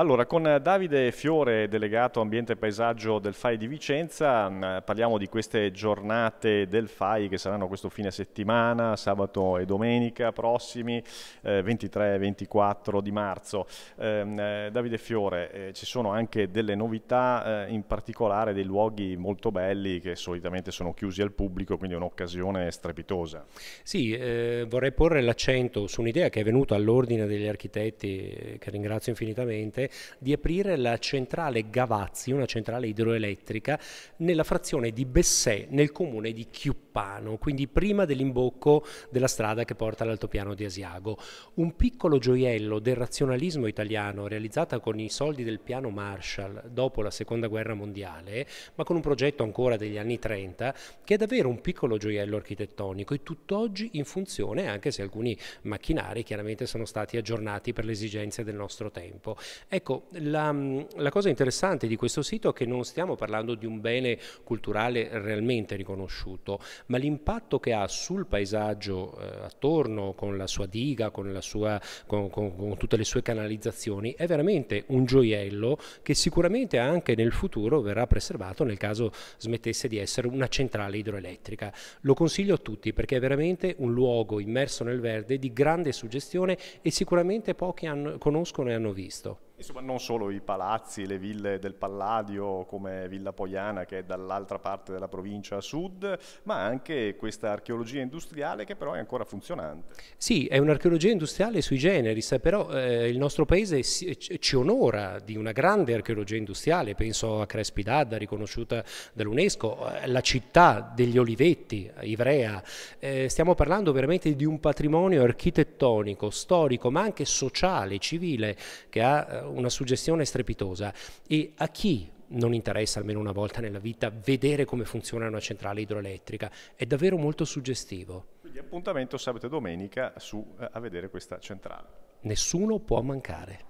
Allora, con Davide Fiore, delegato ambiente e paesaggio del FAI di Vicenza, mm, parliamo di queste giornate del FAI che saranno questo fine settimana, sabato e domenica prossimi, eh, 23 e 24 di marzo. Ehm, eh, Davide Fiore, eh, ci sono anche delle novità, eh, in particolare dei luoghi molto belli che solitamente sono chiusi al pubblico, quindi è un'occasione strepitosa. Sì, eh, vorrei porre l'accento su un'idea che è venuta all'ordine degli architetti, eh, che ringrazio infinitamente, di aprire la centrale Gavazzi, una centrale idroelettrica, nella frazione di Bessè, nel comune di Chiuppano, quindi prima dell'imbocco della strada che porta all'altopiano di Asiago. Un piccolo gioiello del razionalismo italiano realizzata con i soldi del piano Marshall dopo la seconda guerra mondiale, ma con un progetto ancora degli anni 30, che è davvero un piccolo gioiello architettonico e tutt'oggi in funzione, anche se alcuni macchinari chiaramente sono stati aggiornati per le esigenze del nostro tempo. È Ecco, la, mm, la, cosa interessante di questo sito è che non stiamo parlando di un bene culturale realmente riconosciuto, ma l'impatto che ha sul paesaggio eh, attorno, con la sua diga, con, la sua, con, con, con, tutte le sue canalizzazioni, è veramente un gioiello che sicuramente anche nel futuro verrà preservato nel caso smettesse di essere una centrale idroelettrica. Lo consiglio a tutti perché è veramente un luogo immerso nel verde di grande suggestione e sicuramente pochi hanno, conoscono e hanno visto. Insomma, non solo i palazzi, le ville del Palladio come Villa Poiana che è dall'altra parte della provincia a sud, ma anche questa archeologia industriale che però è ancora funzionante. Sì, è un'archeologia industriale sui generis, però eh, il nostro paese si, eh, ci onora di una grande archeologia industriale, penso a Crespi d'Adda, riconosciuta dall'UNESCO, eh, la città degli Olivetti, Ivrea. Eh, stiamo parlando veramente di un patrimonio architettonico, storico, ma anche sociale, civile, che ha eh, una suggestione strepitosa e a chi non interessa almeno una volta nella vita vedere come funziona una centrale idroelettrica, è davvero molto suggestivo. Quindi appuntamento sabato e domenica su, eh, a vedere questa centrale. Nessuno può mancare.